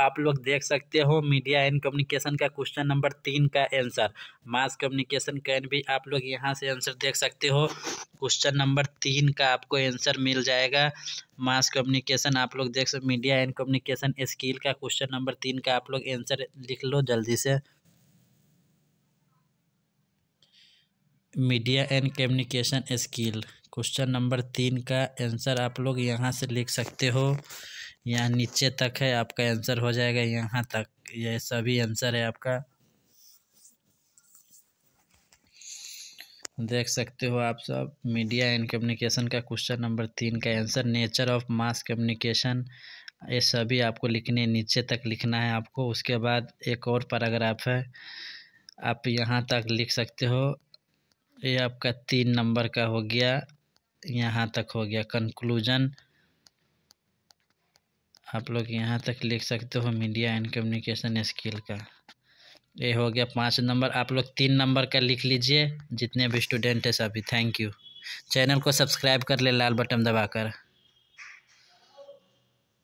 आप लोग देख सकते हो मीडिया एंड कम्युनिकेशन का क्वेश्चन नंबर तीन का आंसर मास कम्युनिकेशन कैन भी आप लोग यहाँ से आंसर देख सकते हो क्वेश्चन नंबर तीन का आपको आंसर मिल जाएगा मास कम्युनिकेशन आप लोग देख सकते मीडिया एंड कम्युनिकेशन स्किल का क्वेश्चन नंबर तीन का आप लोग आंसर लिख लो जल्दी से media and communication skill question number तीन का आंसर आप लोग यहाँ से लिख सकते हो यहाँ नीचे तक है आपका आंसर हो जाएगा यहाँ तक ये सभी आंसर है आपका देख सकते हो आप सब मीडिया एंड कम्युनिकेशन का क्वेश्चन नंबर तीन का answer nature of mass communication ये सभी आपको लिखने नीचे तक लिखना है आपको उसके बाद एक और पैराग्राफ है आप यहाँ तक लिख सकते हो ये आपका तीन नंबर का हो गया यहाँ तक हो गया कंक्लूजन आप लोग यहाँ तक लिख सकते हो मीडिया एंड कम्युनिकेशन स्किल का ये हो गया पाँच नंबर आप लोग तीन नंबर का लिख लीजिए जितने भी स्टूडेंट हैं सभी थैंक यू चैनल को सब्सक्राइब कर ले लाल बटन दबाकर